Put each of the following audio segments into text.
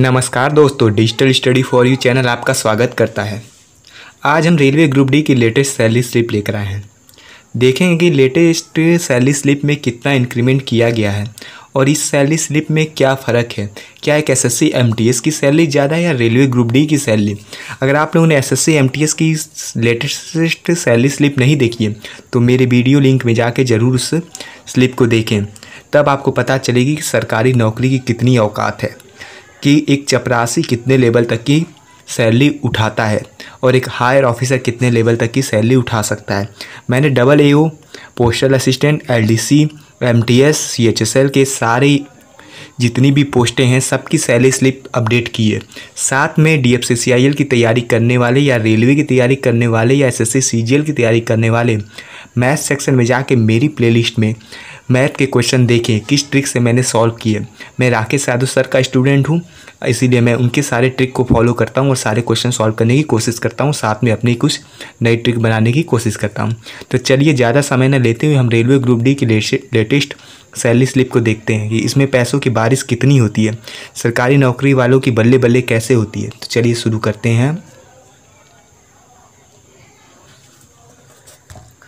नमस्कार दोस्तों digital study for you channel आपका स्वागत करता है आज हम रेलवे ग्रुप डी की लेटेस्ट सैलरी स्लिप लेकर आए हैं देखेंगे कि लेटेस्ट सैलरी स्लिप में कितना इंक्रीमेंट किया गया है और इस सैलरी स्लिप में क्या फ़र्क है क्या एक एस एस की सैलरी ज़्यादा है या रेलवे ग्रुप डी की सैलरी अगर आप लोगों ने एस एस की लेटेस्ट सैलरी स्लिप नहीं देखी है तो मेरे वीडियो लिंक में जाके ज़रूर उस स्लिप को देखें तब आपको पता चलेगी कि सरकारी नौकरी की कितनी औकात है कि एक चपरासी कितने लेवल तक की सैलरी उठाता है और एक हायर ऑफिसर कितने लेवल तक की सैलरी उठा सकता है मैंने double A postal assistant L D C M T S C H S L के सारी जितनी भी पोस्टें हैं सबकी सैलरी स्लिप अपडेट की है साथ में D F C C I L की तैयारी करने वाले या रेलवे की तैयारी करने वाले या S S C C G L की तैयारी करने वाले मैथ सेक्शन में जाके मेरी प्लेलिस्ट में मैथ के क्वेश्चन देखें किस ट्रिक से मैंने सॉल्व किए मैं राकेश यादव सर का स्टूडेंट हूँ इसीलिए मैं उनके सारे ट्रिक को फॉलो करता हूँ और सारे क्वेश्चन सॉल्व करने की कोशिश करता हूँ साथ में अपनी कुछ नई ट्रिक बनाने की कोशिश करता हूँ तो चलिए ज़्यादा समय न लेते हुए हम रेलवे ग्रुप डी की लेटेस्ट सैलरी स्लिप को देखते हैं कि इसमें पैसों की बारिश कितनी होती है सरकारी नौकरी वालों की बल्ले बल्ले कैसे होती है तो चलिए शुरू करते हैं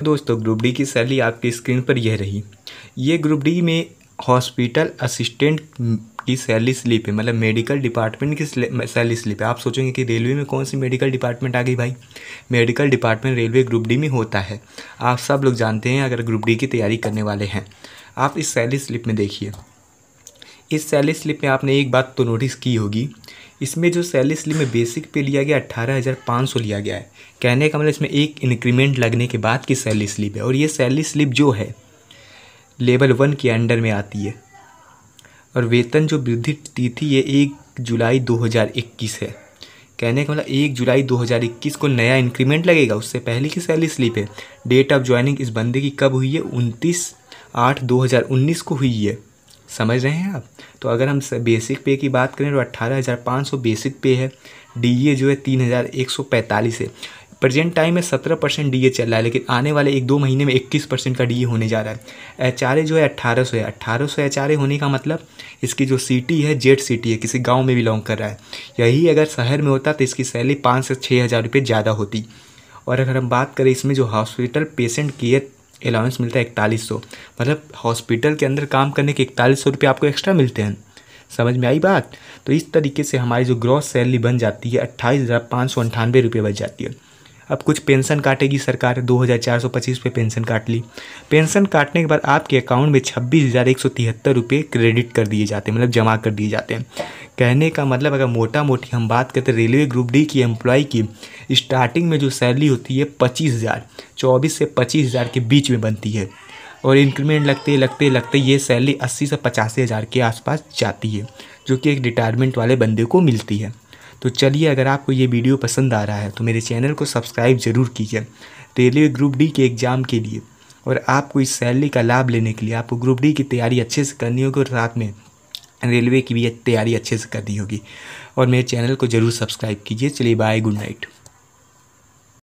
दोस्तों ग्रुप डी की सैलरी आपकी स्क्रीन पर यह रही ये ग्रुप डी में हॉस्पिटल असिस्टेंट की सैलरी स्लिप है मतलब मेडिकल डिपार्टमेंट की सैलरी स्लिप है आप सोचेंगे कि रेलवे में कौन सी मेडिकल डिपार्टमेंट आ गई भाई medical department railway group D में होता है आप सब लोग जानते हैं अगर ग्रुप डी की तैयारी करने वाले हैं आप इस सैलरी स्लिप में देखिए इस सैलरी स्लिप में आपने एक बात तो नोटिस की होगी इसमें जो सैलरी स्लिप में बेसिक पे लिया गया अट्ठारह हज़ार पाँच सौ लिया गया है कहने का मतलब इसमें एक इंक्रीमेंट लगने के बाद की सैलरी स्लिप है और ये सैलरी स्लिप जो है लेवल वन के अंडर में आती है और वेतन जो वृद्धि तिथि ये एक जुलाई 2021 है कहने का मतलब एक जुलाई 2021 को नया इंक्रीमेंट लगेगा उससे पहले की सैलरी स्लिप है डेट ऑफ ज्वाइनिंग इस बंदे की कब हुई है उनतीस आठ उन्नीस को हुई है समझ रहे हैं आप तो अगर हम बेसिक पे की बात करें तो अट्ठारह हज़ार पाँच सौ बेसिक पे है डी e जो है तीन हज़ार एक सौ पैंतालीस है प्रेजेंट टाइम में सत्रह परसेंट डी e चल रहा है लेकिन आने वाले एक दो महीने में इक्कीस परसेंट का डी e होने जा रहा है एच आर ए जो है अट्ठारह सौ है अट्ठारह सौ एच आर ए होने का मतलब इसकी जो सिटी है जेड सिटी है किसी गांव में बिलोंग कर रहा है यही अगर शहर में होता तो इसकी सैलरी पाँच से छः हज़ार रुपये ज़्यादा होती और अगर हम बात करें इसमें जो हॉस्पिटल पेशेंट केयर अलाउंस मिलता है इकतालीस सौ मतलब हॉस्पिटल के अंदर काम करने के इकतालीस सौ रुपये आपको एक्स्ट्रा मिलते हैं समझ में आई बात तो इस तरीके से हमारी जो ग्रॉस सैलरी बन जाती है अट्ठाईस हज़ार पाँच सौ अंठानवे रुपये बच जाती है अब कुछ पेंशन काटेगी सरकार दो हज़ार चार सौ पच्चीस पे पेंशन काट ली पेंशन काटने के बाद आपके अकाउंट में छब्बीस हज़ार एक सौ तिहत्तर रुपये क्रेडिट कर दिए जाते हैं मतलब जमा कर दिए जाते हैं कहने का मतलब अगर मोटा मोटी हम बात करते तो रेलवे ग्रुप डी की एम्प्लॉय की स्टार्टिंग में जो सैलरी होती है पच्चीस हज़ार चौबीस से पच्चीस हज़ार के बीच में बनती है और इंक्रीमेंट लगते लगते लगते ये सैलरी अस्सी से पचासी हज़ार के आसपास जाती है जो कि एक रिटायरमेंट वाले बंदे को मिलती है तो चलिए अगर आपको ये वीडियो पसंद आ रहा है तो मेरे चैनल को सब्सक्राइब ज़रूर कीजिए रेलवे ग्रुप डी के एग्ज़ाम के लिए और आपको इस सैलरी का लाभ लेने के लिए आपको ग्रुप डी की तैयारी अच्छे से करनी होगी और साथ में रेलवे की भी तैयारी अच्छे से करनी होगी और मेरे चैनल को ज़रूर सब्सक्राइब कीजिए चलिए बाय गुड नाइट